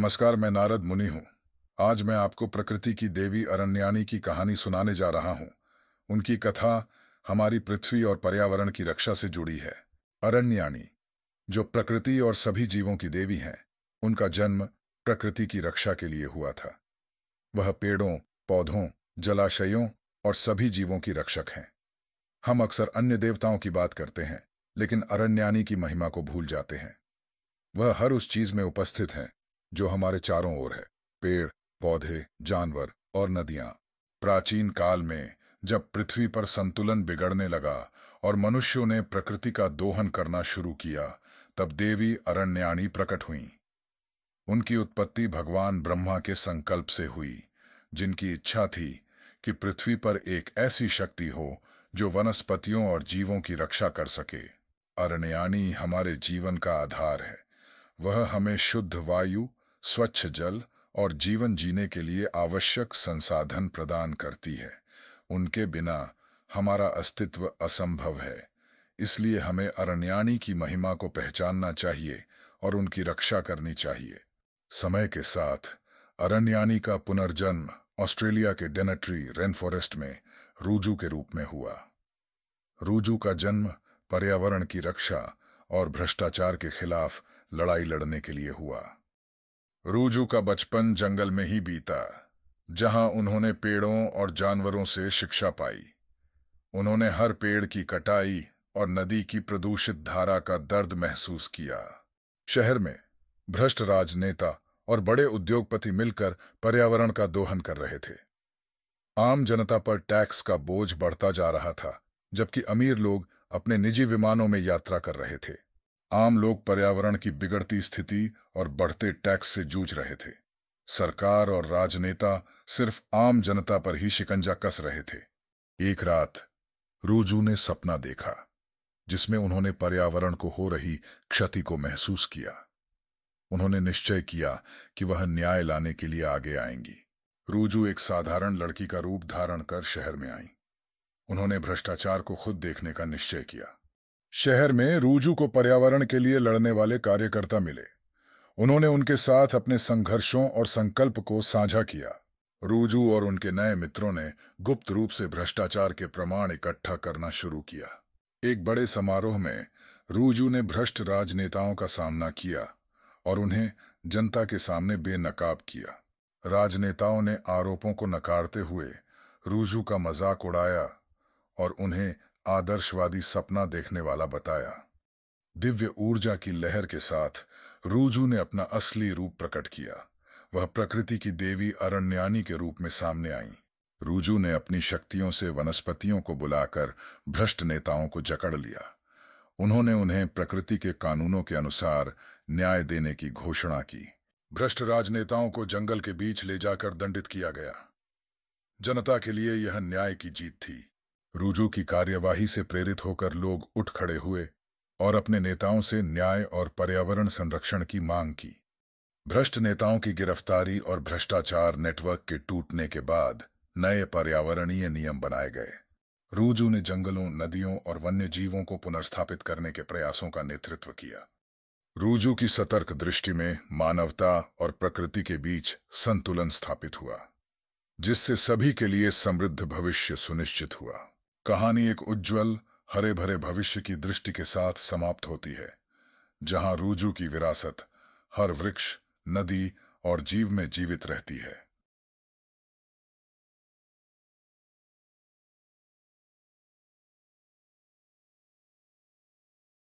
नमस्कार मैं नारद मुनि हूँ आज मैं आपको प्रकृति की देवी अरण्यानी की कहानी सुनाने जा रहा हूँ उनकी कथा हमारी पृथ्वी और पर्यावरण की रक्षा से जुड़ी है अरण्यानी जो प्रकृति और सभी जीवों की देवी हैं उनका जन्म प्रकृति की रक्षा के लिए हुआ था वह पेड़ों पौधों जलाशयों और सभी जीवों की रक्षक हैं हम अक्सर अन्य देवताओं की बात करते हैं लेकिन अरण्यानी की महिमा को भूल जाते हैं वह हर उस चीज में उपस्थित हैं जो हमारे चारों ओर है पेड़ पौधे जानवर और नदियां प्राचीन काल में जब पृथ्वी पर संतुलन बिगड़ने लगा और मनुष्यों ने प्रकृति का दोहन करना शुरू किया तब देवी अरण्याणी प्रकट हुई उनकी उत्पत्ति भगवान ब्रह्मा के संकल्प से हुई जिनकी इच्छा थी कि पृथ्वी पर एक ऐसी शक्ति हो जो वनस्पतियों और जीवों की रक्षा कर सके अरण्याणी हमारे जीवन का आधार है वह हमें शुद्ध वायु स्वच्छ जल और जीवन जीने के लिए आवश्यक संसाधन प्रदान करती है उनके बिना हमारा अस्तित्व असंभव है इसलिए हमें अरण्याणी की महिमा को पहचानना चाहिए और उनकी रक्षा करनी चाहिए समय के साथ अरण्याणी का पुनर्जन्म ऑस्ट्रेलिया के डेनेट्री रेनफॉरेस्ट में रूजू के रूप में हुआ रूजू का जन्म पर्यावरण की रक्षा और भ्रष्टाचार के खिलाफ लड़ाई लड़ने के लिए हुआ रूजू का बचपन जंगल में ही बीता जहां उन्होंने पेड़ों और जानवरों से शिक्षा पाई उन्होंने हर पेड़ की कटाई और नदी की प्रदूषित धारा का दर्द महसूस किया शहर में भ्रष्ट राजनेता और बड़े उद्योगपति मिलकर पर्यावरण का दोहन कर रहे थे आम जनता पर टैक्स का बोझ बढ़ता जा रहा था जबकि अमीर लोग अपने निजी विमानों में यात्रा कर रहे थे आम लोग पर्यावरण की बिगड़ती स्थिति और बढ़ते टैक्स से जूझ रहे थे सरकार और राजनेता सिर्फ आम जनता पर ही शिकंजा कस रहे थे एक रात रूजू ने सपना देखा जिसमें उन्होंने पर्यावरण को हो रही क्षति को महसूस किया उन्होंने निश्चय किया कि वह न्याय लाने के लिए आगे आएंगी रूजू एक साधारण लड़की का रूप धारण कर शहर में आई उन्होंने भ्रष्टाचार को खुद देखने का निश्चय किया शहर में रूजू को पर्यावरण के लिए लड़ने वाले कार्यकर्ता मिले उन्होंने उनके साथ अपने संघर्षों और संकल्प को साझा किया रूजू और उनके नए मित्रों ने गुप्त रूप से भ्रष्टाचार के प्रमाण इकट्ठा करना शुरू किया एक बड़े समारोह में रूजू ने भ्रष्ट राजनेताओं का सामना किया और उन्हें जनता के सामने बेनकाब किया राजनेताओं ने आरोपों को नकारते हुए रूजू का मजाक उड़ाया और उन्हें आदर्शवादी सपना देखने वाला बताया दिव्य ऊर्जा की लहर के साथ रूजू ने अपना असली रूप प्रकट किया वह प्रकृति की देवी अरण्यानी के रूप में सामने आई रूजू ने अपनी शक्तियों से वनस्पतियों को बुलाकर भ्रष्ट नेताओं को जकड़ लिया उन्होंने उन्हें प्रकृति के कानूनों के अनुसार न्याय देने की घोषणा की भ्रष्ट राजनेताओं को जंगल के बीच ले जाकर दंडित किया गया जनता के लिए यह न्याय की जीत थी रूजू की कार्यवाही से प्रेरित होकर लोग उठ खड़े हुए और अपने नेताओं से न्याय और पर्यावरण संरक्षण की मांग की भ्रष्ट नेताओं की गिरफ्तारी और भ्रष्टाचार नेटवर्क के टूटने के बाद नए पर्यावरणीय नियम बनाए गए रूजू ने जंगलों नदियों और वन्य जीवों को पुनर्स्थापित करने के प्रयासों का नेतृत्व किया रूजू की सतर्क दृष्टि में मानवता और प्रकृति के बीच संतुलन स्थापित हुआ जिससे सभी के लिए समृद्ध भविष्य सुनिश्चित हुआ कहानी एक उज्जवल हरे भरे भविष्य की दृष्टि के साथ समाप्त होती है जहां रूजू की विरासत हर वृक्ष नदी और जीव में जीवित रहती है